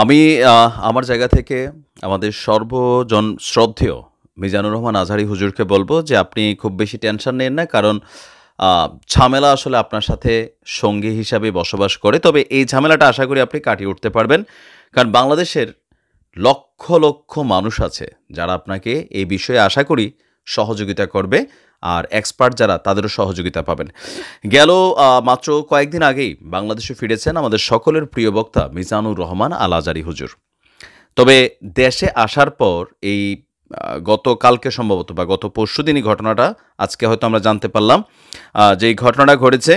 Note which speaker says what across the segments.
Speaker 1: আমি আমার জায়গা থেকে আমাদের সর্বজন শ্রদ্ধেয় মিজানুর রহমান আজহারি হুজুরকে বলবো যে আপনি খুব বেশি টেনশন নেন না কারণ ঝামেলা আসলে আপনার সাথে সঙ্গী হিসাবে বসবাস করে তবে এই ঝামেলাটা আশা করি আপনি কাটিয়ে উঠতে পারবেন কারণ বাংলাদেশের লক্ষ লক্ষ মানুষ আছে যারা আপনাকে এই বিষয়ে আশা করি সহযোগিতা করবে আর এক্সপার্ট যারা তাদেরও সহযোগিতা পাবেন গেল মাত্র কয়েকদিন আগেই বাংলাদেশে ফিরেছেন আমাদের সকলের প্রিয় বক্তা মিজানুর রহমান আল আজারি হুজুর তবে দেশে আসার পর এই গতকালকে সম্ভবত বা গত পরশু দিনই ঘটনাটা আজকে হয়তো আমরা জানতে পারলাম যে ঘটনাটা ঘটেছে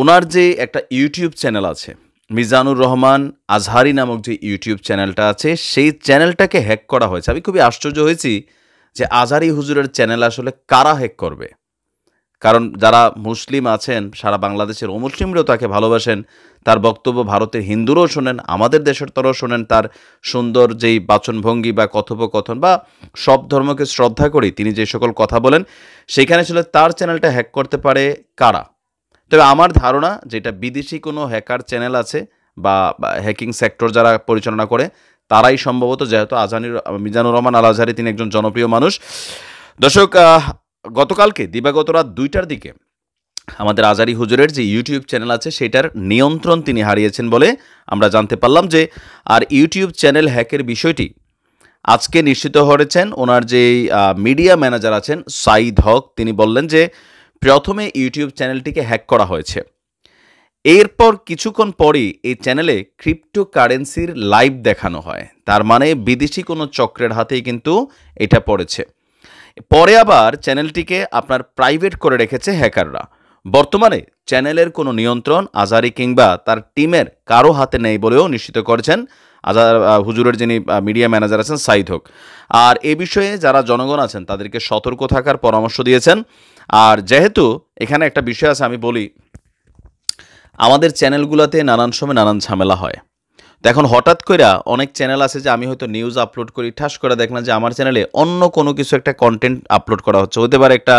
Speaker 1: ওনার যে একটা ইউটিউব চ্যানেল আছে মিজানুর রহমান আজহারি নামক যে ইউটিউব চ্যানেলটা আছে সেই চ্যানেলটাকে হ্যাক করা হয়েছে আমি খুবই আশ্চর্য হয়েছি যে আজারি হুজুরের চ্যানেল আসলে কারা হ্যাক করবে কারণ যারা মুসলিম আছেন সারা বাংলাদেশের অমুসলিমরাও তাকে ভালোবাসেন তার বক্তব্য ভারতের হিন্দুরাও শোনেন আমাদের দেশের তরও শোনেন তার সুন্দর যেই বাচনভঙ্গি বা কথোপকথন বা সব ধর্মকে শ্রদ্ধা করি তিনি যে সকল কথা বলেন সেখানে ছিল তার চ্যানেলটা হ্যাক করতে পারে কারা তবে আমার ধারণা যেটা বিদেশি কোনো হ্যাকার চ্যানেল আছে বা হ্যাকিং সেক্টর যারা পরিচালনা করে তারাই সম্ভবত যেহেতু আজানির মিজানুর রহমান আল আজহারি তিনি একজন জনপ্রিয় মানুষ দর্শক গতকালকে দিবাগত রাত দুইটার দিকে আমাদের আজারি হুজুরের যে ইউটিউব চ্যানেল আছে সেটার নিয়ন্ত্রণ তিনি হারিয়েছেন বলে আমরা জানতে পারলাম যে আর ইউটিউব চ্যানেল হ্যাকের বিষয়টি আজকে নিশ্চিত হয়েছেন ওনার যে মিডিয়া ম্যানেজার আছেন সাইদ হক তিনি বললেন যে প্রথমে ইউটিউব চ্যানেলটিকে হ্যাক করা হয়েছে এরপর কিছুক্ষণ পরই এই চ্যানেলে ক্রিপ্টো কারেন্সির লাইভ দেখানো হয় তার মানে বিদেশি কোনো চক্রের হাতেই কিন্তু এটা পড়েছে পরে আবার চ্যানেলটিকে আপনার প্রাইভেট করে রেখেছে হ্যাকাররা বর্তমানে চ্যানেলের কোনো নিয়ন্ত্রণ আজারি কিংবা তার টিমের কারো হাতে নেই বলেও নিশ্চিত করেছেন আজার হুজুরের যিনি মিডিয়া ম্যানেজার আছেন সাইদ হোক আর এ বিষয়ে যারা জনগণ আছেন তাদেরকে সতর্ক থাকার পরামর্শ দিয়েছেন আর যেহেতু এখানে একটা বিষয় আছে আমি বলি আমাদের চ্যানেলগুলোতে নানান সময় নানান ঝামেলা হয় তো এখন হঠাৎ করে অনেক চ্যানেল আছে যে আমি হয়তো নিউজ আপলোড করি ঠাস করে দেখলাম যে আমার চ্যানেলে অন্য কোনো কিছু একটা কন্টেন্ট আপলোড করা হচ্ছে হতে পারে একটা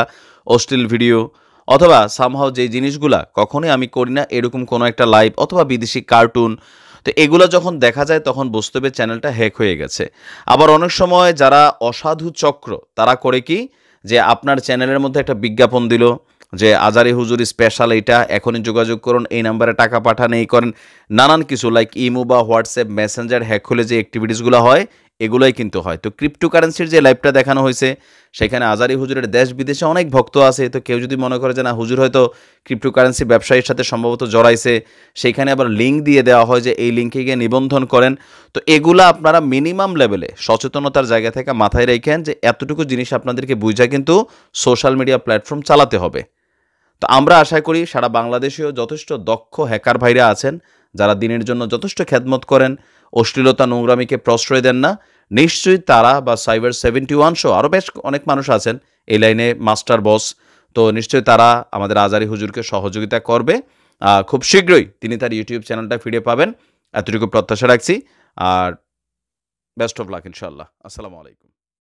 Speaker 1: অশ্লীল ভিডিও অথবা সামহাও যে জিনিসগুলা কখনোই আমি করি না এরকম কোনো একটা লাইভ অথবা বিদেশি কার্টুন তো এগুলো যখন দেখা যায় তখন বুঝতে হবে চ্যানেলটা হ্যাক হয়ে গেছে আবার অনেক সময় যারা অসাধু চক্র তারা করে কি যে আপনার চ্যানেলের মধ্যে একটা বিজ্ঞাপন দিল যে আজারি হুজুর স্পেশাল এইটা এখনই যোগাযোগ করুন এই নাম্বারে টাকা পাঠান এই করেন নানান কিছু লাইক ইমো বা হোয়াটসঅ্যাপ মেসেঞ্জার হ্যাক হলে যে অ্যাক্টিভিটিসগুলো হয় এগুলোই কিন্তু হয় তো ক্রিপ্টোকারেন্সির যে লাইভটা দেখানো হয়েছে সেখানে আজারি হুজুরের দেশ বিদেশে অনেক ভক্ত আছে তো কেউ যদি মনে করে যে না হুজুর হয়তো ক্রিপ্টোকারেন্সি ব্যবসায়ীর সাথে সম্ভবত জড়াইছে সেইখানে আবার লিঙ্ক দিয়ে দেওয়া হয় যে এই লিঙ্কে গিয়ে নিবন্ধন করেন তো এগুলো আপনারা মিনিমাম লেভেলে সচেতনতার জায়গা থেকে মাথায় রেখেন যে এতটুকু জিনিস আপনাদেরকে বুঝা কিন্তু সোশ্যাল মিডিয়া প্ল্যাটফর্ম চালাতে হবে তো আমরা আশা করি সারা বাংলাদেশেও যথেষ্ট দক্ষ হ্যাকার ভাইরা আছেন যারা দিনের জন্য যথেষ্ট খ্যাতমত করেন অশ্লীলতা নোংরামিকে প্রশ্রয় দেন না নিশ্চয়ই তারা বা সাইবার সেভেন্টি ওয়ান শো আরও বেশ অনেক মানুষ আছেন এই লাইনে মাস্টার বস তো নিশ্চয়ই তারা আমাদের আজারি হুজুরকে সহযোগিতা করবে খুব শীঘ্রই তিনি তার ইউটিউব চ্যানেলটা ফিরে পাবেন এতটুকু প্রত্যাশা রাখছি আর বেস্ট অফ লাক ইনশাল্লাহ আসসালামু আলাইকুম